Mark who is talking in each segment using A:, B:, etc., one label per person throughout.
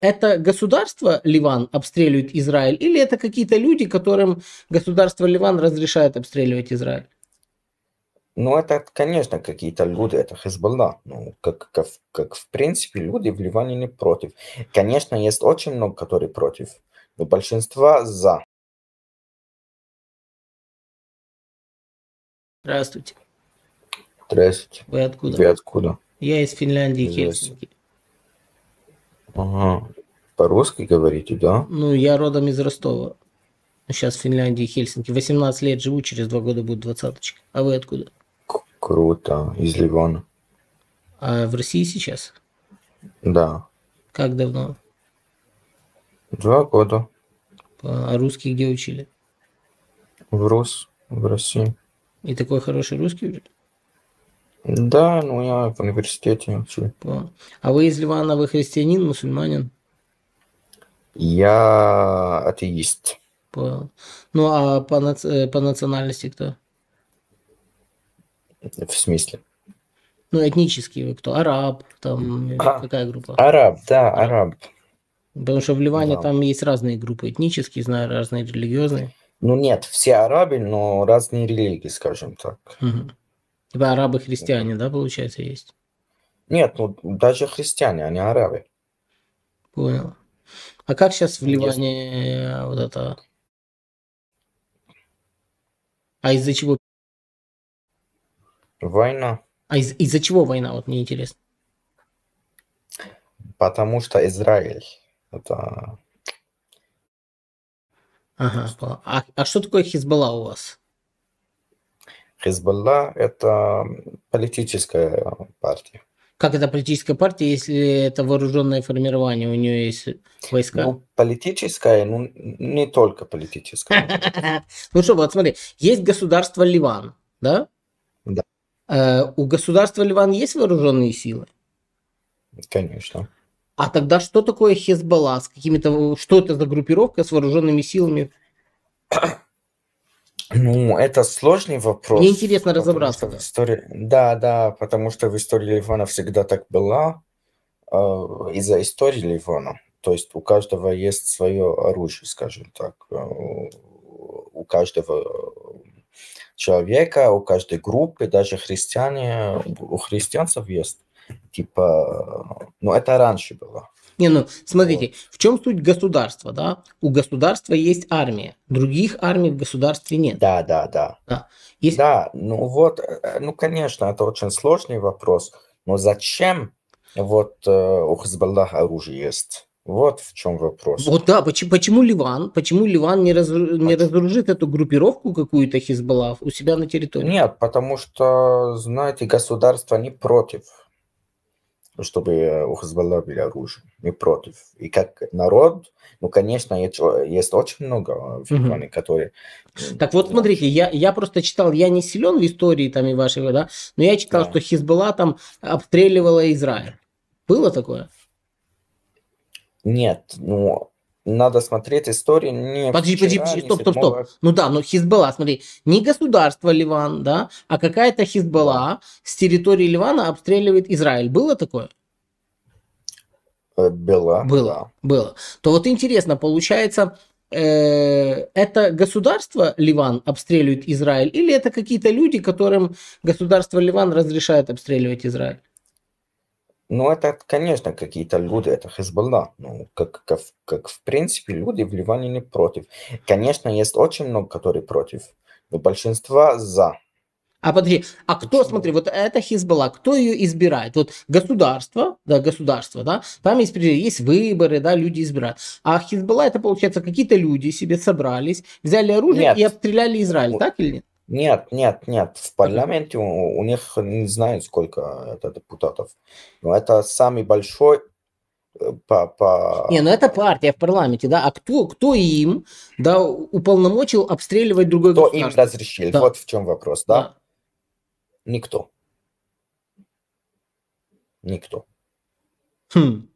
A: это государство Ливан обстреливает Израиль или это какие-то люди, которым государство Ливан разрешает обстреливать Израиль?
B: Ну, это, конечно, какие-то люди, это Хизбалла. Ну, как, как, как, в принципе, люди в Ливане не против. Конечно, есть очень много, которые против, но большинство за. Здравствуйте. Здравствуйте. Вы откуда? Вы откуда?
A: Я из Финляндии, Хельсинки.
B: Ага. По-русски говорите, да?
A: Ну, я родом из Ростова. Сейчас в Финляндии, Хельсинки. 18 лет живу, через два года будет двадцаточка.
B: А вы откуда? К Круто, из Ливана.
A: А в России сейчас? Да. Как давно?
B: Два года.
A: А русский где учили?
B: В РУС, в России.
A: И такой хороший русский учили?
B: Да, ну я в университете
A: типа. А вы из Ливана, вы христианин, мусульманин?
B: Я атеист.
A: Понял. Типа. Ну а по, наци... Э, по национальности кто?
B: В смысле?
A: Ну, этнический вы кто? Араб, там а, какая группа?
B: Араб, да, араб.
A: Потому что в Ливане да. там есть разные группы этнические, знаю, разные религиозные.
B: Ну нет, все арабы, но разные религии, скажем так. Угу.
A: Типа арабы христиане, да, получается, есть?
B: Нет, ну даже христиане, они арабы.
A: Понял. А как сейчас в Ливане Если... Э, вот это?
B: А из-за чего? Война.
A: А из- из-за чего война, вот мне интересно.
B: Потому что Израиль это... Ага,
A: а, а что такое Хизбалла у вас?
B: Хизбалла – это политическая партия.
A: Как это политическая партия, если это вооруженное формирование, у нее есть
B: войска? Ну, политическая, ну, не только политическая.
A: Ну что, вот смотри, есть государство Ливан, да? Да. Э, у государства Ливан есть вооруженные силы? Конечно. А тогда что такое Хезбалла? С какими-то, что это за группировка с вооруженными силами?
B: Ну, это сложный вопрос. Мне интересно разобраться. в Истории... да, да, потому что в истории Ливана всегда так было э, из-за истории Ливана. То есть у каждого есть свое оружие, скажем так. Э, у каждого э, человека, у каждой группы, даже христиане, у христианцев есть. Типа, э, ну это раньше было.
A: Не, ну смотрите, вот. в чем суть государства, да? У государства есть армия, других армий в государстве
B: нет. Да, да, да. Да, есть... да ну вот, э, э, ну конечно, это очень сложный вопрос, но зачем вот э, у Хизбаллаха оружие есть? Вот в чем вопрос. Вот
A: да, почему, почему Ливан? Почему Ливан не, раз, не разоружит эту группировку
B: какую-то Хизбаллах у себя на территории? Нет, потому что, знаете, государство не против ну, чтобы э, у Хазбалла были оружие, не против. И как народ, ну, конечно, есть очень много в регионе, угу. которые...
A: Так вот, смотрите, я, я просто читал, я не силен в истории там и вашей, да, но я читал, да. что Хизбалла там обстреливала Израиль. Было такое?
B: Нет, ну, надо смотреть историю не Подожди, вчера, подожди, стоп, стоп, стоп. Ну да, но
A: Хизбалла, смотри, не государство Ливан, да, а какая-то Хизбалла с территории Ливана обстреливает Израиль. Было такое?
B: Э, было. Было,
A: было. То вот интересно, получается, э, это государство Ливан обстреливает Израиль или это какие-то люди, которым государство Ливан разрешает обстреливать Израиль?
B: Ну, это, конечно, какие-то люди, это Хизбалла. Ну, как, как, как в принципе люди в Ливане не против. Конечно, есть очень много, которые против, но большинство за.
A: А подожди, а кто, смотри, вот это Хизбалла, кто ее избирает? Вот государство, да, государство, да, там есть, есть выборы, да, люди избирают. А Хизбалла это, получается, какие-то люди себе собрались, взяли оружие нет. и обстреляли Израиль, так или нет?
B: Нет, нет, нет. В парламенте у, у них не знаю, сколько это депутатов. Но это самый большой э, по, по...
A: Не, ну это партия в парламенте, да. А кто, кто им да, уполномочил обстреливать
B: другой Кто им разрешил? Да. Вот в чем вопрос, да? да? Никто. Никто. Хм.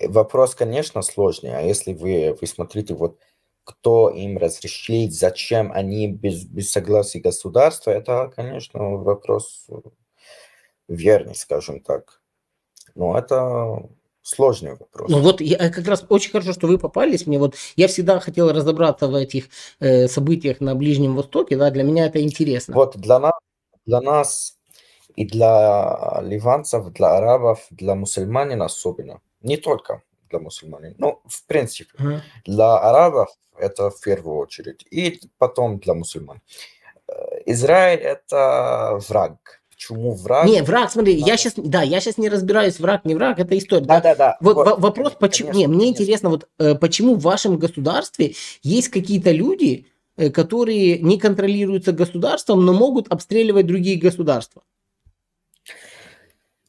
B: Вопрос, конечно, сложнее. А если вы, вы смотрите, вот кто им разрешил, зачем они без, без согласия государства, это, конечно, вопрос верный, скажем так. Но это сложный вопрос.
A: Ну вот я как раз очень хорошо, что вы попались мне. Вот я всегда хотел разобраться в этих э,
B: событиях на Ближнем Востоке, да, для меня это интересно. Вот для нас, для нас и для ливанцев, для арабов, для мусульманин особенно, не только, для мусульман. Ну, в принципе, mm-hmm. для арабов это в первую очередь, и потом для мусульман. Э, Израиль это враг. Почему враг? Не, враг,
A: смотри, Надо... я сейчас, да, я сейчас не разбираюсь, враг, не враг, это история. Да, да, да. да. Вот, вот вопрос, конечно, почему, не, мне конечно. интересно, вот э, почему в вашем государстве есть какие-то люди, э, которые не контролируются государством, но могут обстреливать другие государства?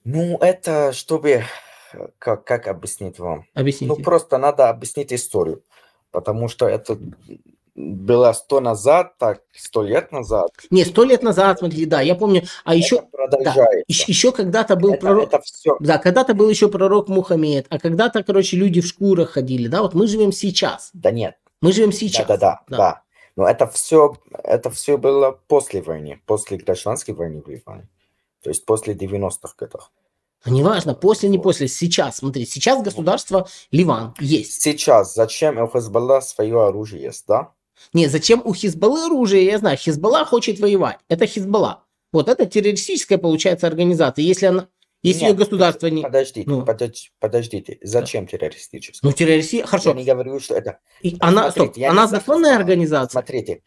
B: Ну, это чтобы как, как объяснить вам? Ну, Объясните. Ну, просто надо объяснить историю, потому что это было сто назад, так, сто лет назад.
A: Не, сто лет назад, смотрите, да, я помню. А еще, да, еще, еще когда-то был это, пророк... Это все. Да, когда-то был еще пророк Мухаммед, а когда-то, короче, люди в шкурах ходили, да, вот мы живем сейчас.
B: Да нет. Мы живем сейчас. Да-да-да, да. да. Но это все, это все было после войны, после гражданской войны в Ливане, то есть после 90-х годов. Ну, неважно, после, не после, сейчас. Смотри, сейчас государство Ливан есть. Сейчас. Зачем у Хизбалла свое оружие есть, да? Не, зачем
A: у Хизбаллы оружие, я знаю. Хизбалла хочет воевать. Это Хизбалла. Вот это террористическая,
B: получается, организация. Если она... Если Нет, ее государство не... Подождите, ну. подож, подождите. Зачем да. террористическая? Ну, террористическая... Хорошо. Я не говорю, что это... И она, Смотрите, стоп, она законная за... организация? Смотрите,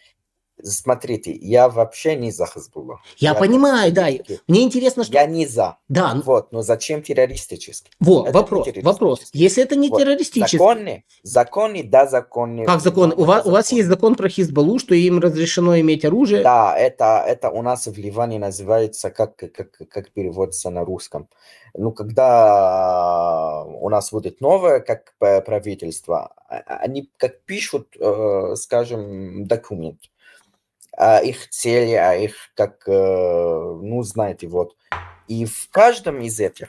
B: Смотрите, я вообще не за Хазбулла. Я, я понимаю, да. Мне интересно, что... Я не за. Да. Вот, но зачем террористически? Вот это вопрос, вопрос. Если это не вот. террористический... Законы, законы, да, законы. Как законы?
A: У, вас, у вас есть закон про Хизбалу,
B: что им разрешено иметь оружие? Да, это, это у нас в Ливане называется, как, как, как переводится на русском. Ну, когда у нас будет новое как правительство, а, они как пишут, э, скажем, документ а их цели, а их как, э, ну, знаете, вот. И в каждом из этих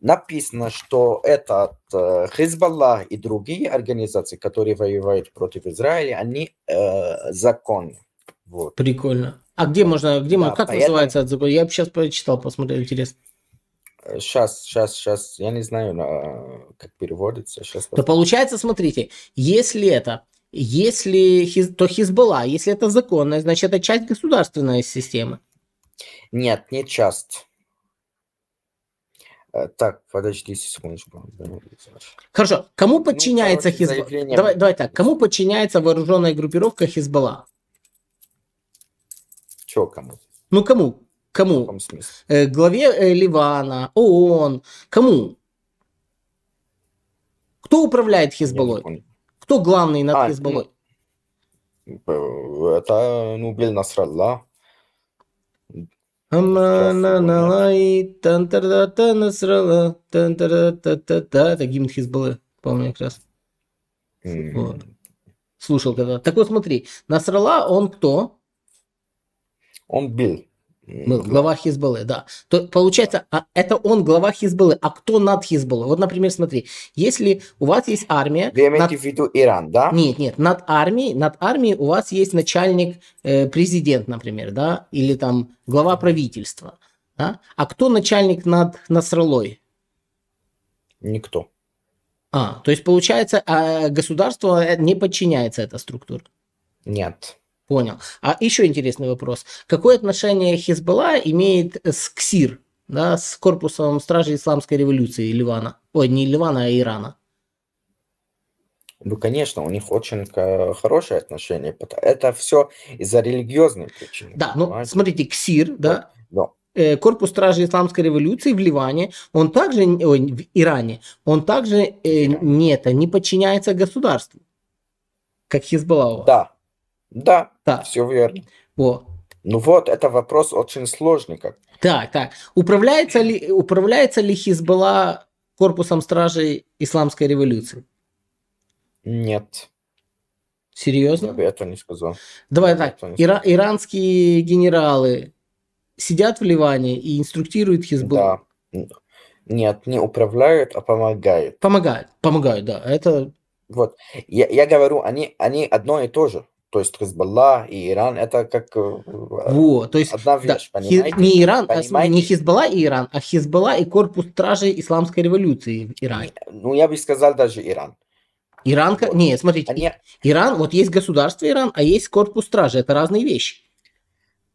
B: написано, что этот э, Хизбалла и другие организации, которые воевают против Израиля, они э, законны. Вот.
A: Прикольно.
B: А где можно, где да, можно, как поэтому... называется
A: этот закон? Я бы сейчас прочитал, посмотрел, интересно.
B: Сейчас, э, сейчас, сейчас, я не знаю, как переводится. Сейчас да посмотрю.
A: получается, смотрите, если это если то Хизбалла, если это законная, значит это часть государственной системы.
B: Нет, не часть. Э, так, подожди секундочку.
A: Хорошо. Кому ну, подчиняется ну, Хизбалла? Давай, давай так. Кому подчиняется вооруженная группировка Хизбалла? Чего кому? Ну кому? Кому? В каком смысле? Э, главе э, Ливана, ООН. Кому? Кто управляет Хизбаллой? Кто главный над а, Хизбаллой?
B: Ну, это, ну, блин, Насралла.
A: Это гимн Хизбаллы, помню как раз. Вот. Слушал когда. Так вот смотри, Насрала, он кто? Он бил. Был ну, э, глава Хизбаллы, да. То, получается, а это он глава Хизбаллы, а кто над Хизбаллой? Вот, например, смотри, если у вас есть армия... Вы имеете над...
B: в виду Иран, да? Нет,
A: нет, над армией, над армией у вас есть начальник, э, президент, например, да, или там глава правительства, да? А кто начальник над Насралой? Никто. А, то есть, получается, а, государство э, не подчиняется эта структура? Нет. Понял. А еще интересный вопрос. Какое отношение Хизбалла имеет э, с КСИР, да, с корпусом стражей исламской революции Ливана? Ой, не Ливана, а Ирана.
B: Ну, конечно, у них очень хорошее отношение. Это все из-за религиозной причины.
A: Да, ну, понимаете? ну, смотрите, КСИР, да, да, э, корпус стражей исламской революции в Ливане, он также, ой, в Иране, он также, э, нет, не подчиняется государству, как Хизбалла.
B: Да, да, так. Все верно. О. Ну вот, это вопрос очень сложный. Как.
A: Так, так. Управляется ли, управляется ли Хизбалла корпусом стражей исламской
B: революции? Нет. Серьезно? Я бы это не сказал. Давай так. Ира-
A: иранские генералы сидят в Ливане и
B: инструктируют Хизбаллу? Да. Нет, не управляют, а помогают. Помогают, помогают, да. Это вот. Я, я говорю, они, они одно и то же. То есть Хизбалла и Иран это как э, Во, то есть, одна вещь, да, понимаете? Не
A: Иран, а, понимаете? не Хизбалла и Иран, а Хизбалла и корпус стражей исламской революции в Иране.
B: Ну, я бы сказал даже Иран.
A: Иран, вот. не, смотрите, Они... Иран, вот есть государство Иран, а есть корпус стражи, это разные вещи.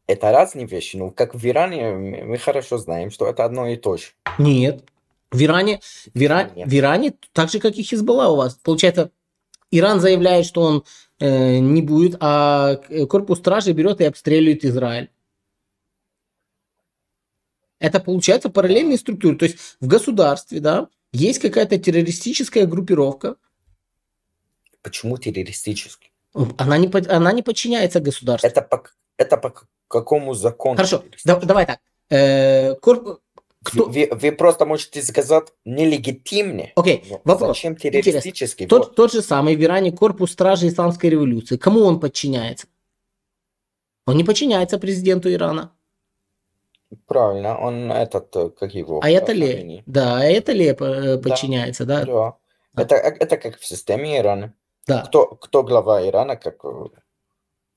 B: Это разные вещи, ну, как в Иране мы хорошо знаем, что это одно и то же.
A: Нет, в Иране, в, Иране, в Иране, так же, как и Хизбалла у вас, получается, Иран заявляет, что он э, не будет, а корпус стражи берет и обстреливает Израиль. Это получается параллельные структуры. То есть в государстве, да, есть какая-то террористическая группировка.
B: Почему террористическая?
A: Она не, она не подчиняется государству. Это по,
B: это по какому закону? Хорошо, да, давай так. Э, корп, кто... вы ви просто можете сказать нелегитимне. Окей, okay. вопрос. Зачем террористический? Вот. Тот,
A: тот же самый в Иране корпус стражи исламской революции. Кому он подчиняется? Он не подчиняется президенту Ирана.
B: Правильно, он этот, э, как его? А это э, ли?
A: Да, а это ли э, подчиняется, да? Да.
B: да. Это, это как в системе Ирана. Да. Кто, кто глава Ирана, как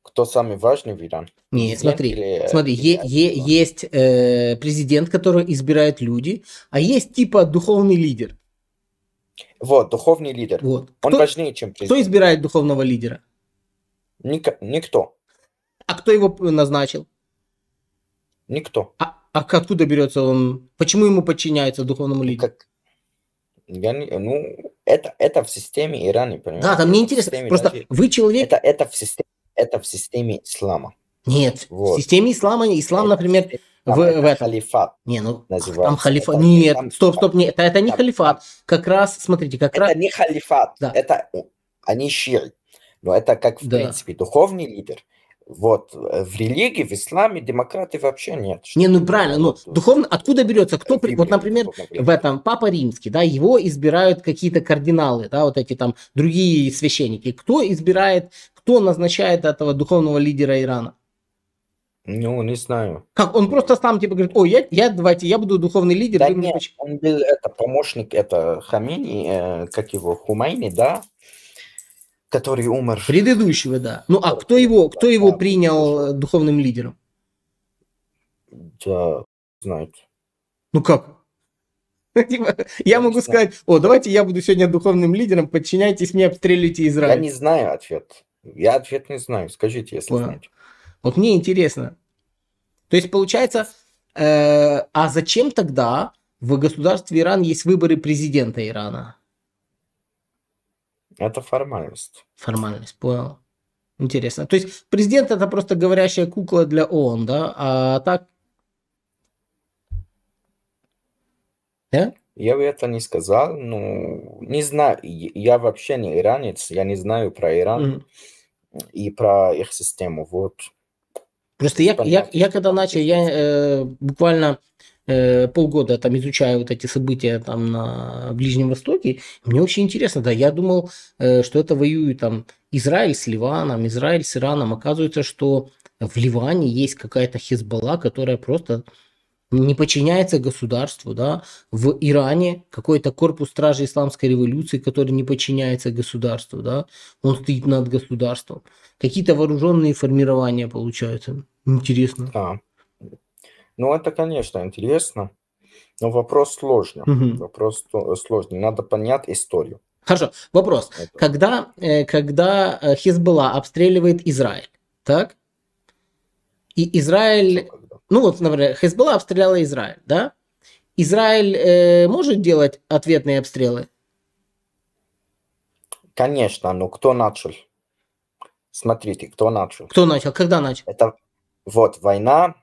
B: кто самый важный в Иране? Нет, смотри, или, э, смотри,
A: или, е, е, есть э, президент, которого избирают люди, а есть типа духовный лидер.
B: Вот, духовный лидер. Вот. Кто, Он важнее, чем президент. Кто
A: избирает духовного лидера? Ник, никто. А кто его назначил? Никто. А, а откуда берется он? Почему ему подчиняется духовному лидеру? Как?
B: Я не, ну, это, это в системе Ирана, понимаешь? Да, там мне интересно. Просто Ирана. вы человек... Это, это в системе это в системе ислама. Нет, вот. в системе ислама, ислам, это например, там в, это в этом. халифат. Не, ну называется. там халифат. Это, нет, там, стоп, стоп,
A: нет, это, это не там, халифат. Как раз, смотрите, как это раз. Это не
B: халифат. Да. Это они шири. Но это как в да. принципе духовный лидер. Вот э, в религии, в исламе демократы вообще нет.
A: Не, ну правильно, ну духовно откуда берется? Кто, Библия, вот, например, в этом Папа Римский, да, его избирают какие-то кардиналы, да, вот эти там другие священники. Кто избирает кто назначает этого духовного
B: лидера Ирана? Ну, не знаю.
A: Как, он просто сам типа говорит, ой, я, я давайте, я буду духовный лидер. Да нет, поч...
B: он был это, помощник, это Хамини, э, как его, Хумайни, да, который умер. Предыдущего, да. Ну, а кто его,
A: кто его да, принял да. Э, духовным лидером?
B: Да, знает.
A: Ну как? Типа, я могу сказать, о, давайте я буду сегодня духовным лидером, подчиняйтесь мне, обстреливайте Израиль. Я не
B: знаю ответ. Я ответ не знаю. Скажите, если
A: Понял. знаете. Вот мне интересно. То есть, получается, э, а зачем тогда в государстве Иран есть выборы президента Ирана?
B: Это формальность. Формальность,
A: понял. Интересно. То есть президент это просто говорящая кукла для ООН, да? А так...
B: Да? Я бы это не сказал, ну, не знаю, я вообще не иранец, я не знаю про Иран. Mm-hmm и про их систему. Вот.
A: Просто я, я, я когда начал, я э, буквально э, полгода там изучаю вот эти события там на Ближнем Востоке, мне очень интересно, да, я думал, э, что это воюют там Израиль с Ливаном, Израиль с Ираном, оказывается, что в Ливане есть какая-то Хизбалла, которая просто не подчиняется государству, да, в Иране какой-то корпус стражи исламской революции, который не подчиняется государству, да, он стоит над государством. Какие-то вооруженные формирования получаются. Интересно. Да.
B: Ну, это, конечно, интересно, но вопрос сложный. Угу. Вопрос э, сложный. Надо понять историю.
A: Хорошо, вопрос. Это... Когда, э, когда э, Хизбалла обстреливает Израиль, так? И Израиль ну вот, например, Хезбалла обстреляла Израиль, да? Израиль э, может делать ответные обстрелы?
B: Конечно, но кто начал? Смотрите, кто начал? Кто начал? Когда начал? Это вот война.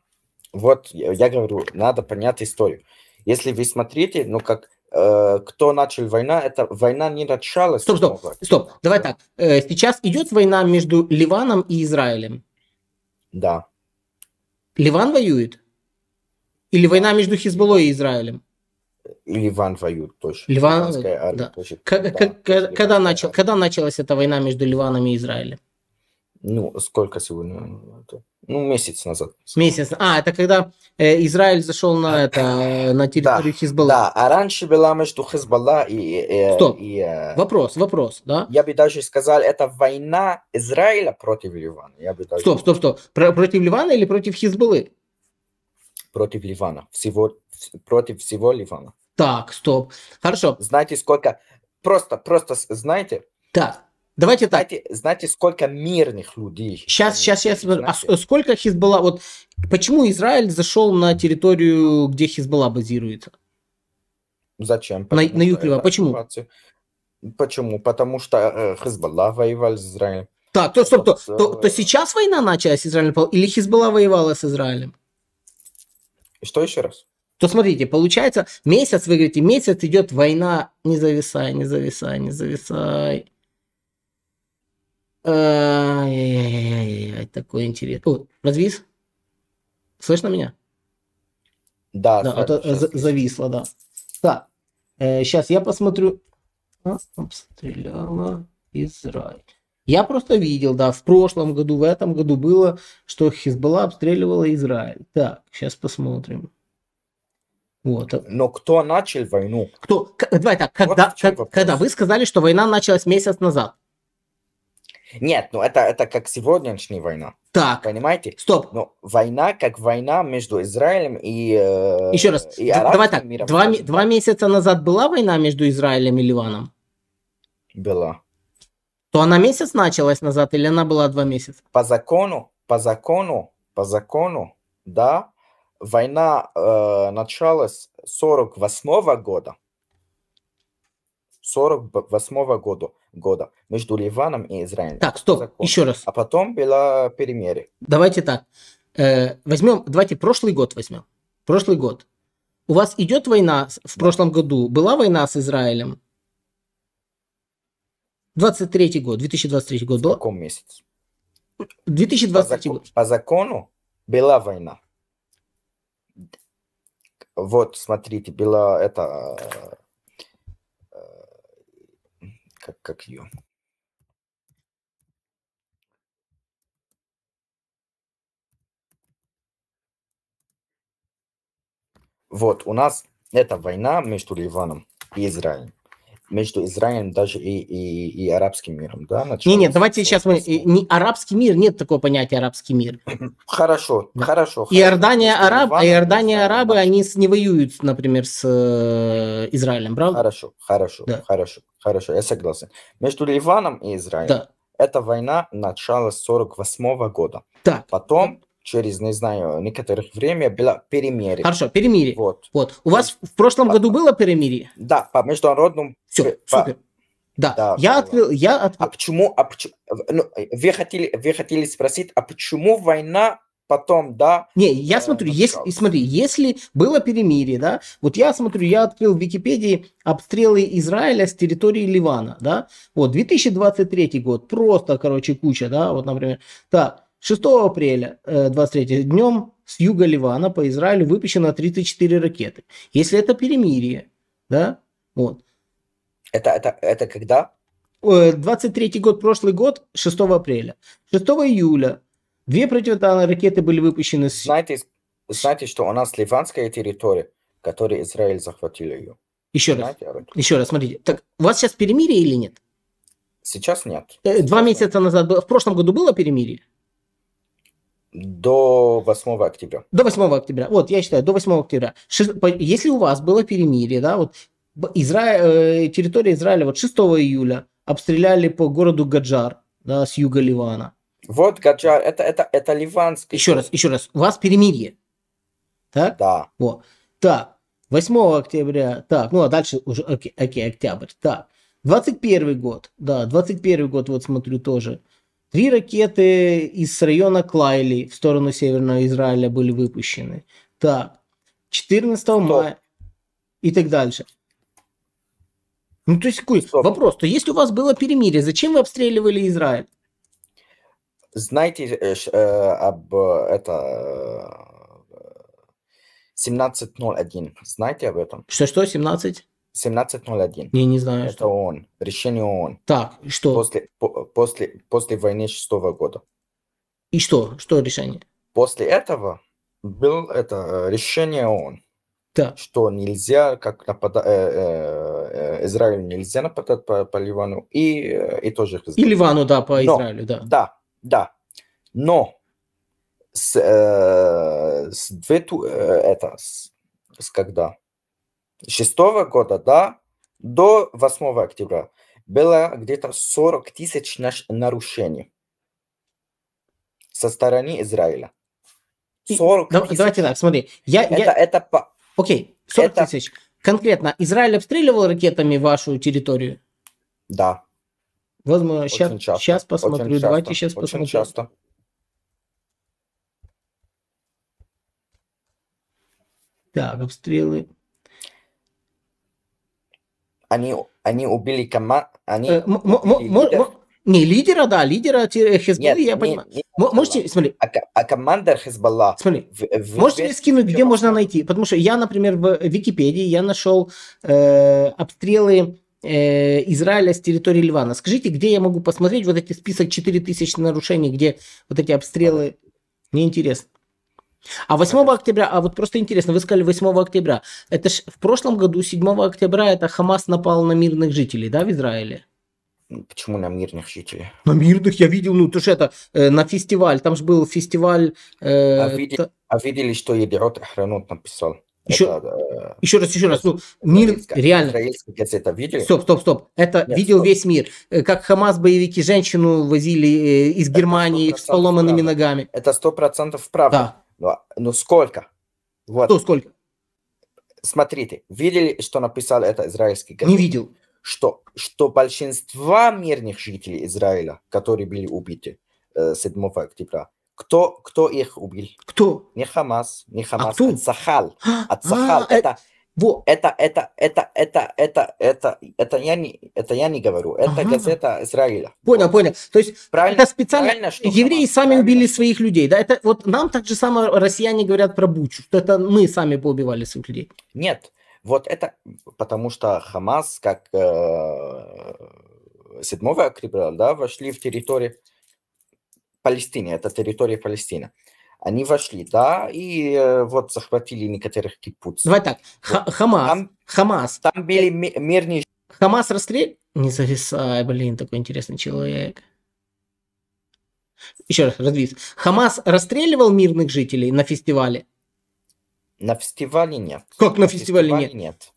B: Вот я говорю, надо понять историю. Если вы смотрите, ну как э, кто начал война, это война не началась. Стоп, стоп,
A: стоп. Давай так. Э, сейчас идет война между Ливаном и Израилем. Да. Ливан воюет? Или война между Хизбаллой и Израилем?
B: Ливан воюет, точно. Ливан, армия,
A: да. точно. Как, да, как, точно. Когда, Ливан, начал, когда началась эта война между Ливаном и Израилем?
B: Ну, сколько сегодня? Ну, месяц назад.
A: Месяц. А, это когда э, Израиль зашел на, это,
B: э, на территорию да, Хизбалла. Да, а раньше была между Хизбалла и... Э, э, Стоп. И, э, вопрос, вопрос, да? Я бы даже сказал, это война Израиля против Ливана. Я бы даже... Стоп, стоп, стоп. Про- против Ливана или против Хизбаллы? Против Ливана. Всего, против всего Ливана. Так, стоп. Хорошо. Знаете, сколько... Просто, просто, знаете... Так. Да Давайте так. Знаете, знаете, сколько мирных людей? Сейчас, сейчас,
A: сейчас. Знаете? А сколько Хизбалла? Вот почему Израиль зашел на территорию, где Хизбалла базируется?
B: Зачем? на, на юг Ливана. Почему? Ситуация. Почему? Потому что э, Хизбалла воевал с Израилем.
A: Так, то, стоп, то, то, то сейчас война началась с Израилем, или Хизбалла воевала с Израилем? Что еще раз? то смотрите, получается, месяц, вы говорите, месяц идет война, не зависай, не зависай, не зависай. Ай-яй-яй-яй, такой интерес. О, развис? Слышно меня? Да, да это а зависло, да. Так, э, сейчас я посмотрю. А, обстреляла Израиль. Я просто видел, да, в прошлом году, в этом году было, что Хизбалла обстреливала Израиль. Так, сейчас посмотрим.
B: Вот. Но кто начал войну? Кто?
A: Давай так, когда, вот как, когда вы сказали, что война началась месяц назад.
B: Нет, ну это, это как сегодняшняя война. Так. Понимаете? Стоп. Но ну, война как война между Израилем и... Э, Еще раз. И Д- давай так. Миром, два,
A: два месяца назад была война между Израилем и Ливаном?
B: Была. То она месяц началась назад или она была два месяца? По закону, по закону, по закону, да, война э, началась 48 года. 1948 года, года между Ливаном и Израилем. Так, стоп, закон. еще раз. А потом было перемирие.
A: Давайте так. Э, возьмем, давайте прошлый год возьмем. Прошлый год. У вас идет война в да. прошлом году? Была война с Израилем?
B: 23 год, 2023 год. В каком месяце? 2023 по закон, год. По закону была война. Вот, смотрите, была это как, как ее. Вот, у нас эта война между Ливаном и Израилем между Израилем даже и, и, и арабским миром, да? Началось
A: не, нет, давайте сейчас мы... Не, арабский мир, нет такого понятия
B: арабский мир. Хорошо, хорошо. Иордания,
A: араб, Иордания арабы, они не воюют, например, с э, Израилем, правда?
B: Хорошо, хорошо, да. хорошо, хорошо, я согласен. Между Ливаном и Израилем да. эта война началась с 48 -го года. Так. Потом через, не знаю, некоторых время было перемирие. Хорошо, перемирие. Вот. вот. У да. вас в прошлом по... году было перемирие? Да, по международному... Все, по... супер. Да, да я да, открыл, да. я а открыл. А почему, а почему, ну, вы хотели, вы хотели спросить, а почему война потом, да? Не, я э, смотрю, если,
A: смотри, если было перемирие, да, вот я смотрю, я открыл в Википедии обстрелы Израиля с территории Ливана, да, вот 2023 год, просто, короче, куча, да, вот, например, так, 6 апреля 23 э, днем с юга Ливана по Израилю выпущено 34 ракеты. Если это перемирие, да,
B: вот. Это, это, это когда?
A: 23 э, год, прошлый год, 6 апреля. 6 июля
B: две противотанковые ракеты были выпущены. С... Знаете, знаете, что у нас ливанская территория, которую Израиль захватил ее. Еще знаете, раз,
A: еще раз, смотрите. Так, у вас сейчас перемирие или нет? Сейчас нет. Э, два сейчас месяца нет. назад, в прошлом году было перемирие?
B: До 8 октября.
A: До 8 октября. Вот, я считаю, до 8 октября. Если у вас было перемирие, да, вот Изра... Э, территория Израиля вот 6 июля обстреляли по городу Гаджар, да, с юга Ливана.
B: Вот Гаджар, это, это, это ливанский. Еще раз, еще раз.
A: У вас перемирие. Так? Да. Вот. Так, 8 октября. Так, ну а дальше уже, окей, окей октябрь. Так, 21 год. Да, 21 год, вот смотрю тоже. Три ракеты из района Клайли в сторону Северного Израиля были выпущены. Так, 14 Стоп. мая и так дальше. Ну, то есть, какой вопрос, то если у вас было перемирие, зачем вы обстреливали Израиль?
B: Знаете э, э, об э, это 17.01, э, знаете об этом? Что-что, 17? 1701. Я не знаю, Это ООН, решение ООН. Так, и что? После, по, после, после войны шестого года. И что? Что решение? После этого было это э, решение ООН. Да. Что нельзя, как напада э, э, э, нельзя нападать по, по Ливану и, э, и тоже... И Ливану, да, по Но, Израилю, да. Да, да. Но с, э, с, две, э, это, с, с когда? 2006 года да, до 8 октября было где-то 40 тысяч нарушений со стороны Израиля. 40 да, тысяч. Давайте так, смотри. Я, это, я... это по...
A: Окей, 40 это... тысяч. Конкретно, Израиль обстреливал ракетами вашу территорию? Да. Возможно, очень сейчас, часто. сейчас посмотрю. Очень Давайте часто. сейчас посмотрим. Очень часто.
B: Так, обстрелы они, они убили команду, они...
A: Э, не лидера, да, лидера э, Хезболлы я понимаю. Не, не можете, смотри.
B: А, а команда Хизбалла. Смотри, в, в, можете мне
A: скинуть, где можно найти? Потому что я, например, в Википедии я нашел э, обстрелы э, Израиля с территории Ливана. Скажите, где я могу посмотреть вот эти список 4000 нарушений, где вот эти обстрелы? Мне интересно. А 8 октября, а вот просто интересно, вы сказали 8 октября. Это ж в прошлом году, 7 октября, это Хамас напал на мирных жителей, да, в Израиле?
B: Ну, почему на мирных жителей? На мирных я видел, ну, то же это э, на фестиваль, там же был фестиваль... Э, а, видели, та... а видели, что Едерот Ахранут написал? Еще, это,
A: э, еще раз, еще раз. Ну, мир реально.
B: Газета, видели? Стоп, стоп,
A: стоп. Это Нет, видел стоп. весь мир. Э, как Хамас боевики женщину возили э, из Германии с поломанными правда. ногами.
B: Это сто процентов правда. Да. Но, ну, а, но ну, сколько? Вот. Что сколько? Смотрите, видели, что написал это израильский газет? Не видел. Что, что большинство мирных жителей Израиля, которые были убиты 7 э, октября, кто, кто их убил? Кто? Не Хамас, не а Хамас, а кто? Сахал. Ацахал, а, а э, это... Во, это, это, это, это, это, это, это я не, это я не говорю. Это ага. газета Израиля. Понял, вот. понял. То есть правильно, это специально. Правильно, что евреи
A: сама, сами правильно. убили своих людей, да? Это вот нам так же само россияне говорят про Бучу, что это мы сами поубивали своих людей.
B: Нет, вот это потому что Хамас как э, 7 октября, да, вошли в территорию Палестины. Это территория Палестины они вошли, да, и э, вот захватили некоторых кипуц. Давай так,
A: вот. Хамас, там, Хамас. Там были мирные... Хамас расстрелил. Не зависай, блин, такой интересный человек. Еще раз, развит. Хамас расстреливал мирных жителей на фестивале?
B: На фестивале нет. Как на, на фестивале, фестивале нет? нет.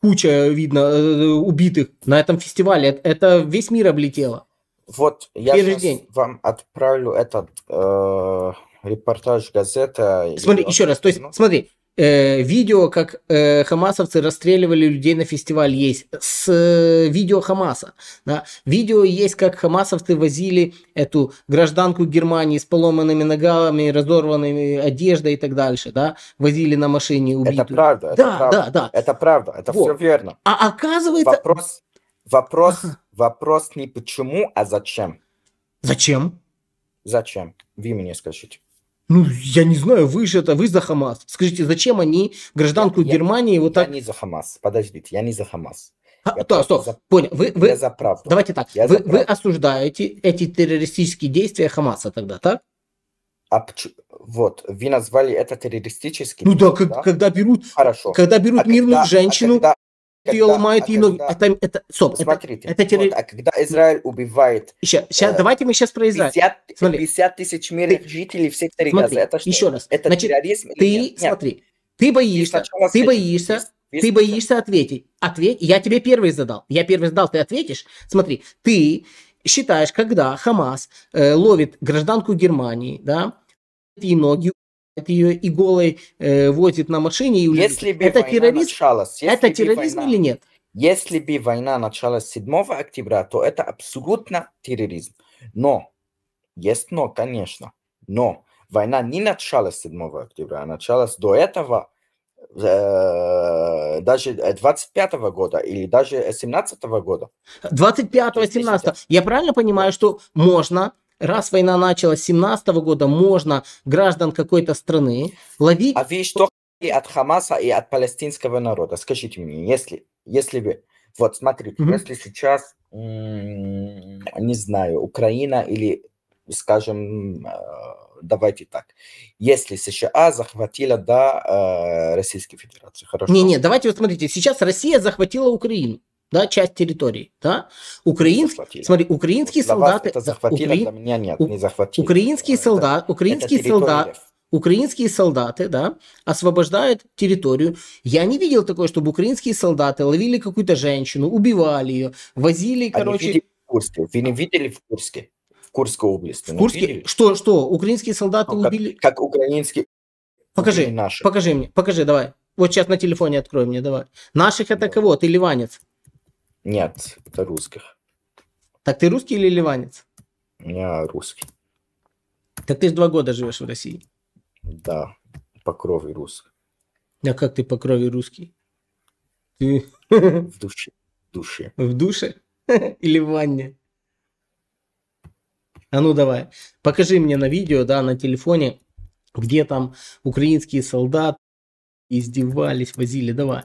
A: Куча, видно, э, э, убитых на этом фестивале. Это весь мир облетело.
B: Вот я день. вам отправлю этот э, репортаж газета. Смотри,
A: еще раз, то есть, ну? смотри, э, видео, как э, хамасовцы расстреливали людей на фестиваль, есть с э, видео Хамаса. Да? Видео есть, как хамасовцы возили эту гражданку Германии с поломанными ногами, разорванными одеждой и так дальше, да, возили на машине убитую. Это правда. Да, это правда, да, да.
B: Это правда, это вот. все верно. А оказывается... Вопрос, вопрос Вопрос не почему, а зачем. Зачем? Зачем? Вы мне скажите.
A: Ну, я не знаю, вы же это, вы за Хамас. Скажите, зачем они гражданку я, Германии я, вот так... Я не за Хамас, подождите, я не за Хамас. А, я то, стоп, за... понял. Вы, вы... Я за правду. Давайте так, я вы, вы осуждаете эти террористические действия Хамаса тогда, так?
B: А почему? Вот, вы назвали это террористическим. Ну да, да? когда берут, Хорошо. Когда берут а мирную когда, а женщину... А когда ее ломают, а и это, это, это, это а когда Израиль убивает... Еще, сейчас, э, давайте мы сейчас про Израиль. 50, 50 тысяч мирных ты, жителей
A: в секторе смотри, Газа, это что? Еще раз, это Значит, терроризм ты, или нет? смотри, нет. ты боишься, ты, ты боишься, весь, ты боишься ответить. Ответь, я тебе первый задал, я первый задал, ты ответишь. Смотри, ты считаешь, когда Хамас э, ловит гражданку Германии, да, и ноги ее иголой э, возит на машине. И Если бы это террорист,
B: началась, если это терроризм война, или нет? Если бы война началась 7 октября, то это абсолютно терроризм. Но, есть но, конечно, но война не началась 7 октября, а началась до этого, э, даже 25 года или даже 17 года. 25-17.
A: Я правильно понимаю, что можно раз война началась 17 года, можно
B: граждан какой-то страны ловить... А вы что и от Хамаса, и от палестинского народа? Скажите мне, если, если вы... Вот смотрите, mm-hmm. если сейчас, не знаю, Украина или, скажем, э, давайте так. Если США захватила, да, э, Российской Федерации, хорошо? Не-не,
A: давайте вот смотрите, сейчас Россия захватила Украину да, часть территории, да. Украинские, смотри, украинские вот солдаты... это захватили, а укра... для меня нет, не захватили. Украинские это, солдаты, украинские солдаты, украинские солдаты, да, освобождают территорию. Я не видел такое, чтобы украинские солдаты ловили какую-то женщину, убивали ее, возили, Они а короче... Видели
B: в Курске. Вы не видели в Курске? В Курской области. В Курске? Видели? Что,
A: что? Украинские солдаты ну, как, убили... Как украинские... Покажи, наши. покажи мне, покажи, давай. Вот сейчас на телефоне открой мне, давай. Наших это давай. кого? Ты ливанец.
B: Нет, это русских.
A: Так ты русский или ливанец?
B: Я русский.
A: Так ты же два года
B: живешь в России. Да, по крови русский.
A: А как ты по крови русский? Ты... В
B: душе. В душе.
A: В душе? Или в ванне? А ну давай, покажи мне на видео, да, на телефоне, где там украинские солдаты издевались, возили, давай.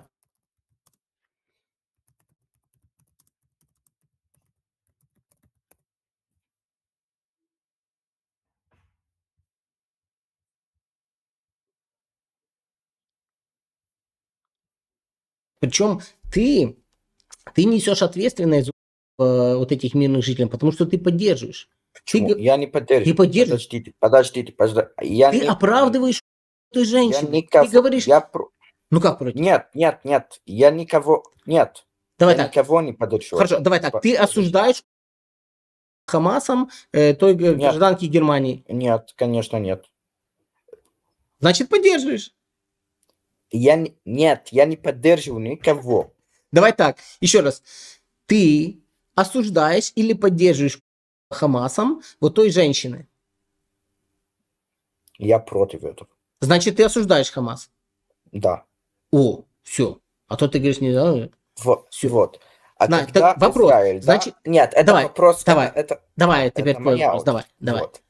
A: Причем ты, ты несешь ответственность э, вот
B: этих мирных жителей, потому что ты поддерживаешь. Почему? Ты, я не поддерживаю. Ты поддерживаешь. Подождите, подождите, подождите. Я ты не... оправдываешь эту женщину. Я никого... Ты говоришь... Я... Ну как против? Нет, нет, нет. Я никого... Нет. Давай я так. никого не поддерживаю. Хорошо, давай так. Ты осуждаешь
A: Хамасом э, той э, нет. гражданки Германии? Нет, конечно, нет. Значит, поддерживаешь. Я нет, я не поддерживаю никого. Давай так, еще раз. Ты осуждаешь или поддерживаешь Хамасом вот той женщины?
B: Я против этого.
A: Значит, ты осуждаешь Хамас?
B: Да. О,
A: все. А то ты говоришь, не да? Вот, все. вот. А На, тогда так, вопрос. Израиль, да? Значит, Нет, это давай, вопрос. Давай, это, давай, это, теперь это твой вопрос. Давай, давай. Вот.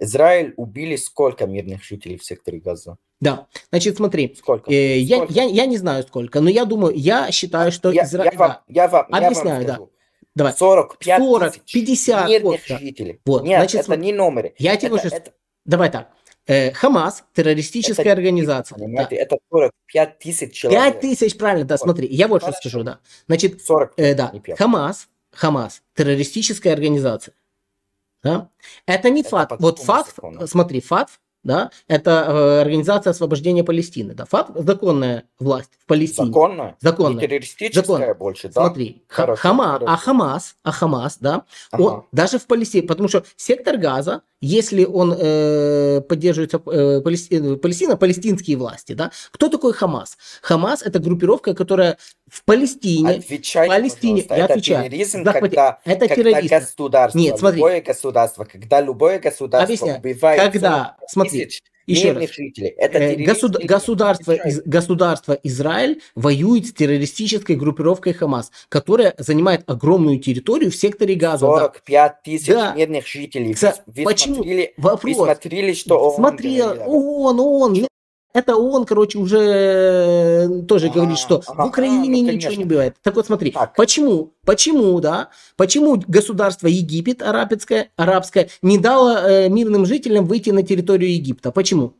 B: Израиль убили сколько мирных жителей в секторе Газа?
A: Да, значит, смотри, сколько? Э, Я, сколько? я, я не знаю сколько, но я думаю, я считаю, что я, Израиль... Я вам, да. я вам, Объясняю, я вам скажу. да.
B: Давай. 45
A: 40, 50 мирных вот, жителей. Вот. Нет, значит, это смотри, не номеры. Я тебе уже... Это... Давай так. Э, Хамас – террористическая это, организация. да. это 45 тысяч человек. 5 тысяч, правильно, да, 40. смотри. Я вот что скажу, да. Значит, 40, э, да. Хамас, Хамас – террористическая организация. Да? Это не это факт. Вот факт, закона. смотри, факт да, это э, Организация освобождения Палестины, да, ФАТ, законная власть в Палестине. Законная? Законная. террористическая законная. больше, да? Смотри, хорошо, Хама, а хорошо. а Хамас, а Хамас, да, ага. он, даже в Палестине, потому что сектор Газа, если он э, поддерживается э, Палестина, э, Палестина, палестинские власти, да, кто такой Хамас? Хамас это группировка, которая в Палестине, Отвечай, Палестине, я это отвечаю, терроризм, Захвати, когда, это когда терроризм. государство, Нет, смотри.
B: любое государство, когда любое государство Объясняю. убивает... Когда, смотри, Подождите. Еще раз. Жители. Это э, Госуд...
A: государство, из... государство Израиль воюет с террористической группировкой Хамас, которая занимает огромную территорию в секторе
B: Газа. 45 тысяч да. мирных жителей. Вы, Почему? Смотрели, Вопрос. Вы смотрели, что ООН
A: Смотрел. ООН, ООН. Это он, короче, уже э, тоже а, говорит, что а, в Украине ну, ничего не бывает. Так вот смотри, так. почему, почему, да, почему государство Египет арабское, арабское не дало э, мирным жителям выйти на территорию Египта? Почему?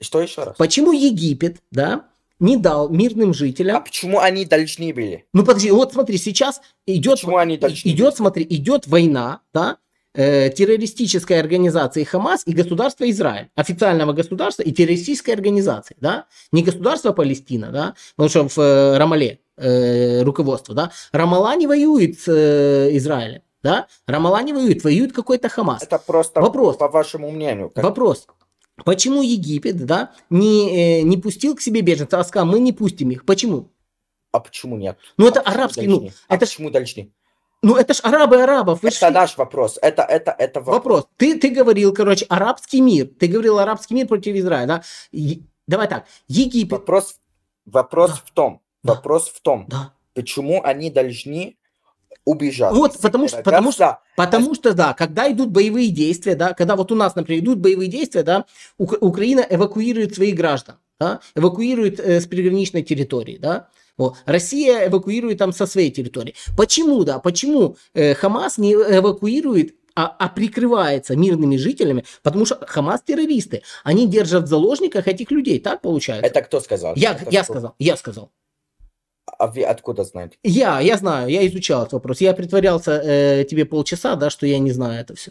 A: Что еще раз? Почему Египет, да, не дал мирным жителям. А почему они должны были? Ну подожди, вот смотри, сейчас идет, почему они должны идет, были? смотри, идет война, да, Э, террористической организации Хамас и государства Израиль, официального государства и террористической организации, да, не государство Палестина, да, потому что в э, Рамале э, руководство, да, Рамала не воюет с э, Израилем, да, Рамала не воюет, воюет какой-то Хамас. Это просто вопрос, по вашему мнению. Как... Вопрос, Почему Египет, да, не, э, не пустил к себе беженцев, а сказал, мы не пустим их? Почему? А почему нет? Ну, это а арабский, ну, а это... почему должны? Ну, это ж арабы арабов. Вы это ж... наш вопрос. Это, это, это вопрос. вопрос. Ты, ты говорил, короче, арабский
B: мир. Ты говорил арабский мир против Израиля. Да? И, давай так. Египет. Вопрос, вопрос да. в том. Да. Вопрос в том. Да. Почему они должны убежать. Вот, потому что, потому что, потому что, да, когда идут боевые действия, да, когда вот у нас, например, идут
A: боевые действия, да, Украина эвакуирует своих граждан, да, эвакуирует э, с приграничной территории, да, вот. Россия эвакуирует там со своей территории. Почему, да, почему э, Хамас не эвакуирует а, а прикрывается мирными жителями, потому что Хамас террористы. Они держат в заложниках этих людей, так получается? Это кто сказал? Я, Это я сказал, я
B: сказал. А вы откуда знаете?
A: Я, я знаю, я изучал этот вопрос. Я притворялся э, тебе полчаса, да, что я не знаю это все.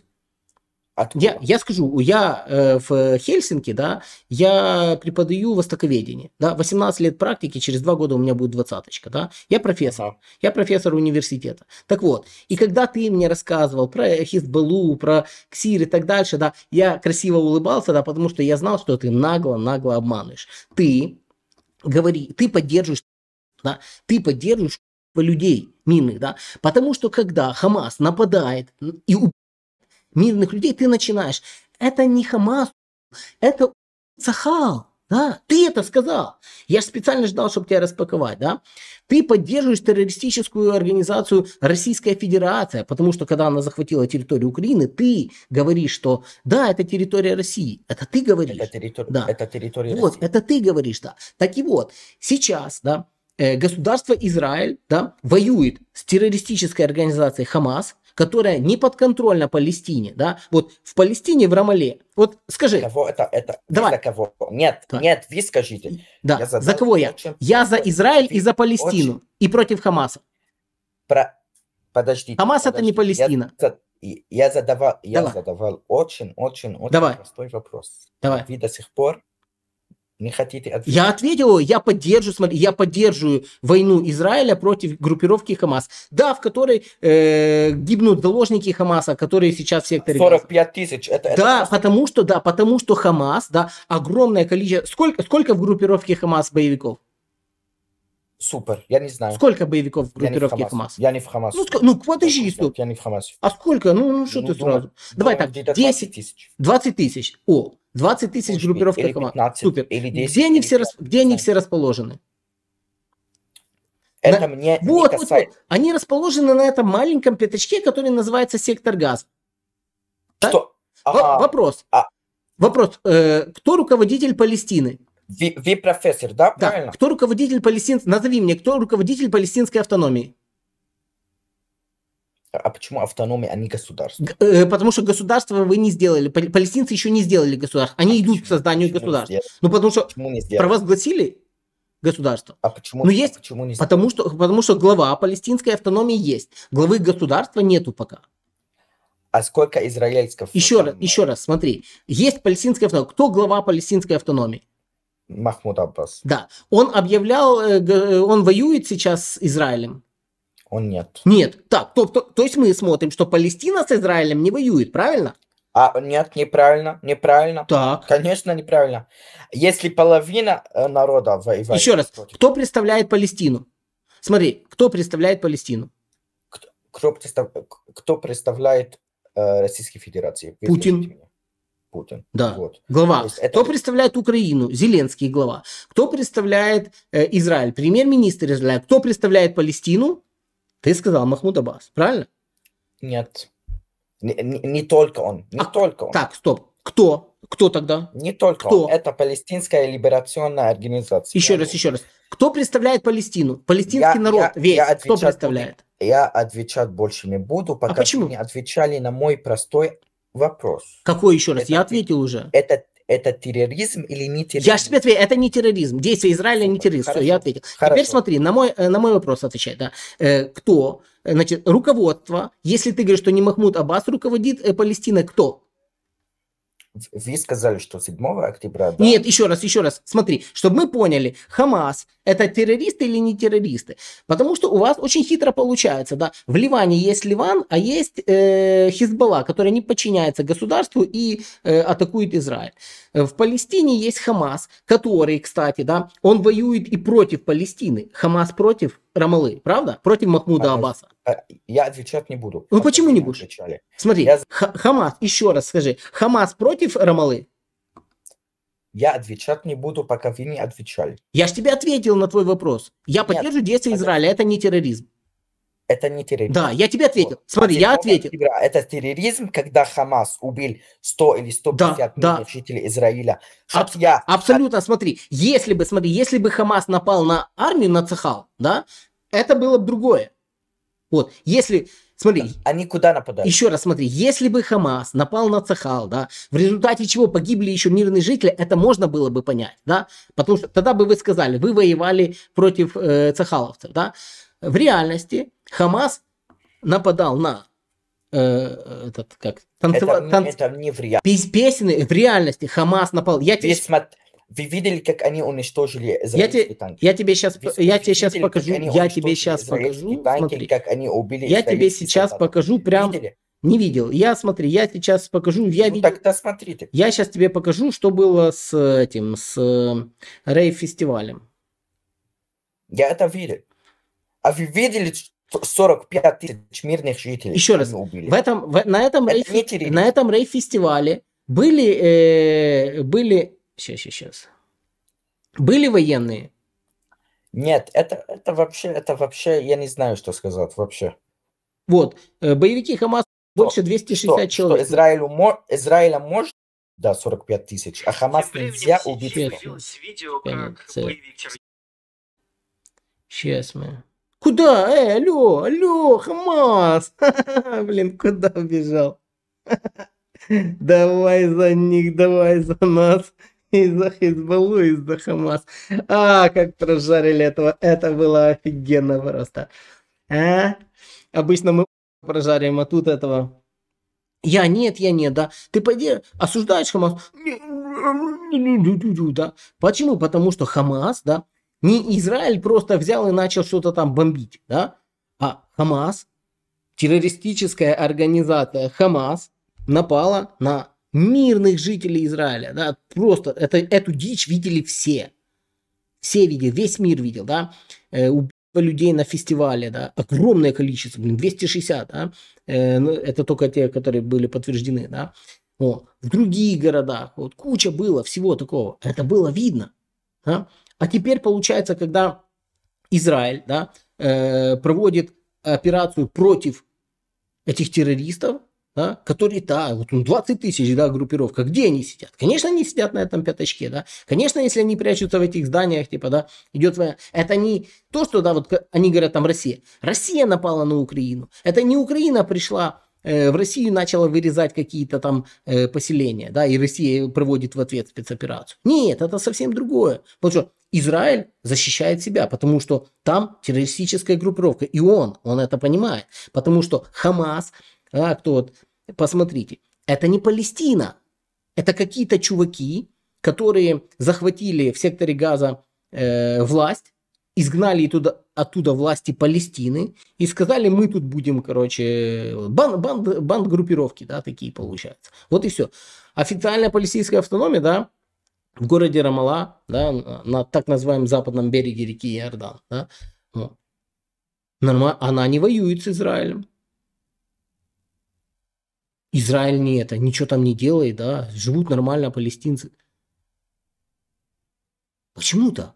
A: Откуда? Я, я скажу, я э, в Хельсинки, да, я преподаю востоковедение, да, 18 лет практики, через 2 года у меня будет двадцаточка, да, я профессор, ага. я профессор университета. Так вот, и когда ты мне рассказывал про Хизбалу, про Ксир и так дальше, да, я красиво улыбался, да, потому что я знал, что ты нагло-нагло обманываешь. Ты говори, ты поддерживаешь, да, ты поддерживаешь людей мирных, да, потому что когда Хамас нападает и убивает мирных людей, ты начинаешь. Это не Хамас, это Цахал, Да, ты это сказал. Я же специально ждал, чтобы тебя распаковать, да? Ты поддерживаешь террористическую организацию Российская Федерация, потому что когда она захватила территорию Украины, ты говоришь, что да, это территория России. Это ты говоришь. Это территория, да. это территория вот, России. это ты говоришь, да. Так и вот, сейчас, да, э, государство Израиль, да, воюет с террористической организацией Хамас, которая не подконтрольна Палестине, да, вот в Палестине, в Рамале, вот
B: скажи. Кого это, это, давай. за кого? Нет, да. нет, вы скажите. Да, я за, кого я? Очень...
A: Я за Израиль ты и за Палестину, очень... и против Хамаса.
B: Про... Подожди. Хамас подожди. это не Палестина. Я, я задавал, я задавал очень, очень, очень Давай. простой вопрос. Давай. Вы до сих пор не хотите ответить? Я
A: ответил, я поддерживаю, смотри, я поддерживаю войну Израиля против группировки Хамас. Да, в которой э, гибнут заложники Хамаса, которые сейчас в секторе... 45
B: тысяч. Это, да,
A: это потому что, да, потому что Хамас, да, огромное количество... Сколько, сколько в группировке Хамас боевиков? супер, я не знаю. Сколько боевиков в группировке Хамас? Я не в Хамас. Ну, ну подожди, стоп. Я не в Хамасе. А сколько? Ну, ну что ну, ты думаю, сразу? Ну, Давай так, 10 тысяч. 20 тысяч. О, 20 тысяч группировка Хамас. Супер. Или 10, где, или они все, 10, где они все расположены? Это на... мне вот, не касается. Вот, вот. Они расположены на этом маленьком пятачке, который называется сектор газ. Что? Ага. Вопрос. А... Вопрос. Э, кто руководитель Палестины? Ви-профессор, да, да, правильно? Кто руководитель палестинцев? Назови мне, кто руководитель палестинской автономии?
B: А почему автономия, а не государство?
A: Э, потому что государство вы не сделали. Палестинцы еще не сделали государство. Они а идут почему? к созданию почему государства. Ну, потому что почему не сделали? провозгласили государство. А почему, Но ну, есть, а почему не сделали? потому, что, потому что глава палестинской автономии есть. Главы государства нету пока. А сколько израильских? Еще раз, еще раз, смотри. Есть палестинская автономия. Кто глава палестинской автономии?
B: Махмуд Аббас.
A: Да. Он объявлял, э, э, он воюет сейчас с Израилем. Он нет. Нет. Так, то, то, то есть мы смотрим, что Палестина с Израилем не воюет, правильно?
B: А нет, неправильно, неправильно. Так. Конечно, неправильно. Если половина э, народа воевает. Еще раз, против...
A: кто представляет Палестину? Смотри, кто представляет Палестину?
B: Кто, кто, представляет э, Российской Федерации? Путин. Путин.
A: Да. Вот. Глава. То есть это... Кто представляет Украину? Зеленский глава. Кто представляет э, Израиль? Премьер-министр Израиля. Кто представляет Палестину? Ты сказал Махмуд Аббас, правильно?
B: Нет. Не, не, не только он. Не а, только он. Так, стоп. Кто? Кто тогда? Не только Кто? он. Это Палестинская либерационная организация. Еще раз, еще раз. Кто представляет Палестину? Палестинский я, народ я, весь. Я Кто представляет? Буду, я отвечать больше не буду, а пока а почему? не отвечали на мой простой вопрос. Какой еще раз? Это, Я ответил уже. Это это терроризм или не терроризм? Я
A: же тебе отвечаю, это не терроризм. Действие Израиля не терроризм. Хорошо. Все, я ответил. Хорошо. Теперь смотри, на мой, э, на мой вопрос отвечай. Да. Э, кто? Э, значит, руководство. Если ты говоришь, что не Махмуд Аббас руководит э, Палестиной, кто?
B: Вы сказали, что 7 октября... Да?
A: Нет, еще раз, еще раз. Смотри, чтобы мы поняли, Хамас – это террористы или не террористы? Потому что у вас очень хитро получается, да. В Ливане есть Ливан, а есть э, Хизбалла, который не подчиняется государству и э, атакует Израиль. В Палестине есть Хамас, который, кстати, да, он воюет и против Палестины. Хамас против Рамалы, правда? Против Махмуда Аббаса.
B: А, я отвечать не буду.
A: Ну почему не будешь? Отвечали. Смотри, я... Хамас, еще раз скажи, Хамас против Рамалы?
B: Я отвечать не буду, пока вы не отвечали.
A: Я же тебе ответил на твой
B: вопрос. Я Нет, поддерживаю действия это... Израиля, это не терроризм. Это не терроризм. Да, я тебе ответил. Вот. Смотри, я ответил. Это терроризм, когда Хамас убил 100 или 150 да, да. жителей Израиля. Аб- я... Абсолютно, от... смотри. Если бы, смотри, если бы Хамас напал на
A: армию, на Цехал, да, это было бы другое. Вот, если, смотри... Они куда нападают? Еще раз смотри, если бы Хамас напал на Цахал, да, в результате чего погибли еще мирные жители, это можно было бы понять, да, потому что тогда бы вы сказали, вы воевали против э, цахаловцев, да. В реальности Хамас нападал на э, этот, как, танцева... это, танц... это
B: не в реальности.
A: Песни в реальности Хамас напал. Я тебе... Весь вы видели, как
B: они уничтожили
A: израильские я танки? Я тебе сейчас, вы, я тебе сейчас покажу, я тебе сейчас покажу, танки, как они убили я тебе сейчас солдат. покажу прям... Видели? Не видел. Я смотри, я сейчас покажу. Я ну, видел. Тогда смотри ты. Я сейчас тебе покажу, что было с этим, с э, рейв фестивалем.
B: Я это видел. А вы видели 45 тысяч мирных жителей? Еще раз. Убили?
A: В этом, в, на этом рейв, на этом рейв фестивале были, э,
B: были Сейчас, сейчас, сейчас. Были военные? Нет, это, это вообще, это вообще, я не знаю, что сказать вообще. Вот, э, боевики Хамас больше 260 что? человек. Что Израилю Израиля может да, 45 тысяч, а Хамас Тем нельзя убить. Сейчас. Видео, как Сейчас мы...
A: Куда? Э, алло, алло, Хамас! Блин, куда убежал? давай за них, давай за нас из-за Хизбаллу, из-за Хамас. А, как прожарили этого. Это было офигенно просто. А? Обычно мы прожарим, а тут этого. Я нет, я нет, да. Ты пойди осуждаешь Хамас. Да. Почему? Потому что Хамас, да, не Израиль просто взял и начал что-то там бомбить, да, а Хамас, террористическая организация Хамас, напала на мирных жителей Израиля, да, просто это, эту дичь видели все. Все видели, весь мир видел, да, э, убийство людей на фестивале, да, огромное количество, блин, 260, да, э, ну, это только те, которые были подтверждены, да, вот. в других городах, вот куча было всего такого, это было видно, да? а теперь получается, когда Израиль, да, э, проводит операцию против этих террористов, да, который, да, вот он ну, 20 тысяч, да, группировка, где они сидят? Конечно, они сидят на этом пятачке, да, конечно, если они прячутся в этих зданиях, типа, да, идет война, это не то, что, да, вот они говорят там Россия, Россия напала на Украину, это не Украина пришла э, в Россию начала вырезать какие-то там э, поселения, да, и Россия проводит в ответ спецоперацию. Нет, это совсем другое. Потому что Израиль защищает себя, потому что там террористическая группировка, и он, он это понимает, потому что Хамас а, кто вот, посмотрите, это не Палестина, это какие-то чуваки, которые захватили в секторе Газа э, власть, изгнали туда, оттуда власти Палестины и сказали, мы тут будем, короче, банд, банд, банд группировки, да, такие получаются. Вот и все. Официальная палестинская автономия, да, в городе Рамала, да, на, так называемом западном береге реки Иордан, да, ну, она не воюет с Израилем. Израиль не это, ничего там не делает, да, живут нормально палестинцы. Почему-то.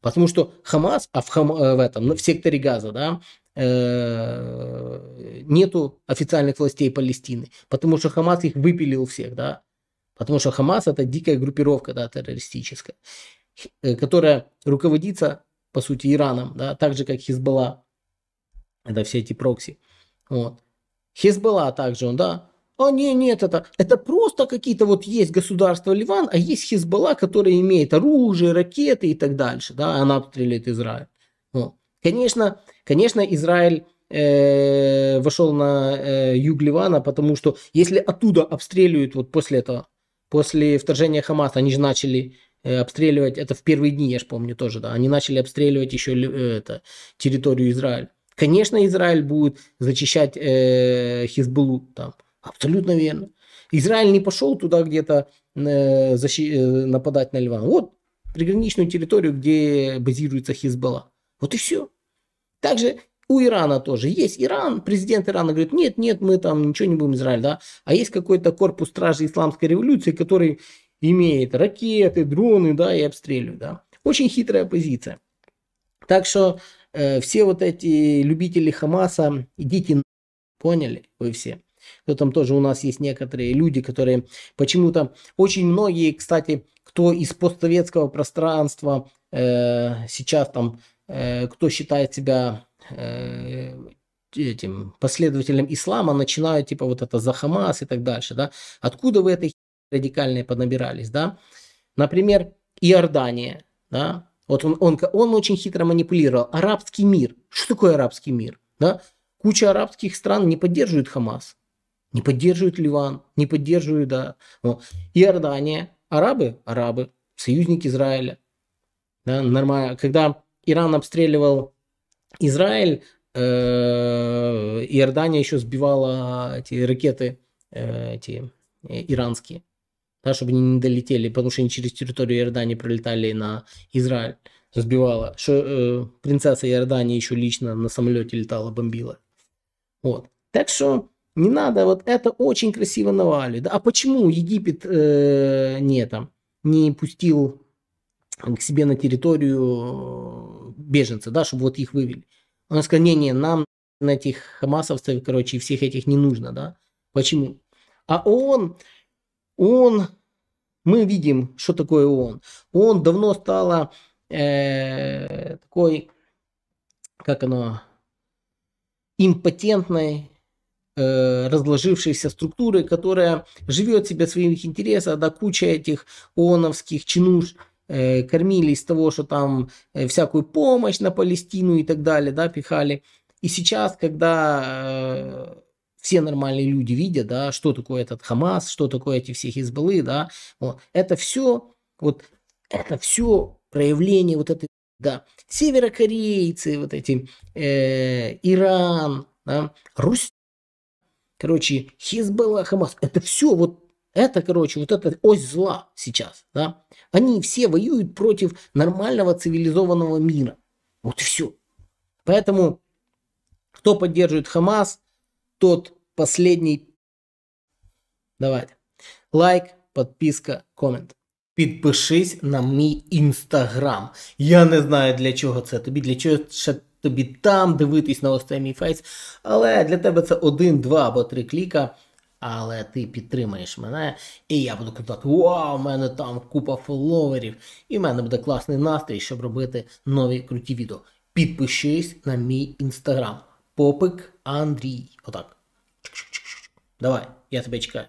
A: Потому что Хамас, а в, Хам, э, в этом, в секторе Газа, да, э, нету официальных властей Палестины, потому что Хамас их выпилил всех, да, потому что Хамас это дикая группировка, да, террористическая, э, которая руководится, по сути, Ираном, да, так же, как Хизбалла, это все эти прокси, вот. Хизбалла также он, да, а не, нет, это, это просто какие-то вот есть государство Ливан, а есть Хизбалла, которая имеет оружие, ракеты и так дальше, да, она обстреляет Израиль. Вот. Конечно, конечно, Израиль э, вошел на э, юг Ливана, потому что если оттуда обстреливают вот после этого, после вторжения Хамаса, они же начали э, обстреливать, это в первые дни, я же помню тоже, да, они начали обстреливать еще э, это, территорию Израиля. Конечно, Израиль будет зачищать э, Хизбулу там. Абсолютно верно. Израиль не пошел туда где-то э, защи- э, нападать на Ливан. Вот приграничную территорию, где базируется Хизбала. Вот и все. Также у Ирана тоже. Есть Иран, президент Ирана говорит, нет, нет, мы там ничего не будем Израиль, да. А есть какой-то корпус стражи исламской революции, который имеет ракеты, дроны, да, и обстреливает. да. Очень хитрая позиция. Так что Э, все вот эти любители Хамаса, идите Поняли вы все? То там тоже у нас есть некоторые люди, которые почему-то... Очень многие, кстати, кто из постсоветского пространства э, сейчас там, э, кто считает себя э, этим последователям ислама, начинают типа вот это за Хамас и так дальше, да? Откуда вы этой радикальные понабирались, да? Например, Иордания, да? Вот он, он, он очень хитро манипулировал. Арабский мир. Что такое арабский мир? Да? Куча арабских стран не поддерживает Хамас, не поддерживает Ливан, не поддерживает да, Иордания. Арабы? Арабы. Союзник Израиля. Да, нормально. Когда Иран обстреливал Израиль, э, Иордания еще сбивала эти ракеты э, эти э, иранские да, чтобы они не долетели, потому что они через территорию Иордании пролетали на Израиль, сбивала. Что, э, принцесса Иордании еще лично на самолете летала, бомбила. Вот. Так что не надо, вот это очень красиво навали. Да? А почему Египет э, не, там, не пустил к себе на территорию э, беженцев, да, чтобы вот их вывели? Он сказал, не-не, нам на этих хамасовцев, короче, всех этих не нужно, да? Почему? А он он, мы видим, что такое он. Он давно стала э, такой, как оно, импотентной, э, разложившейся структуры, которая живет себе своих интересов, да куча этих ООНовских чинуш, э, кормили из того, что там э, всякую помощь на Палестину и так далее, да, пихали. И сейчас, когда э, все нормальные люди видят, да, что такое этот Хамас, что такое эти все избылы, да, вот. это все, вот, это все проявление вот этой, да, северокорейцы, вот эти, э, Иран, да, Русь, короче, Хизбалла, Хамас, это все вот это, короче, вот эта ось зла сейчас, да, они все воюют против нормального цивилизованного мира. Вот и все. Поэтому, кто поддерживает Хамас, тот последний. Давайте. Лайк, подписка, комент. Підпишись на мій інстаграм. Я не знаю, для чого це тобі, для чого ще тобі там дивитись на ось цей мій фейс. Але для тебе це один, два або три кліка. Але ти підтримаєш мене, і я буду казати, вау, в мене там купа фоловерів, і в мене буде класний настрій, щоб робити нові круті відео. Підпишись на мій інстаграм. Попик Андрій.
B: Отак. Давай, я тебя чекаю.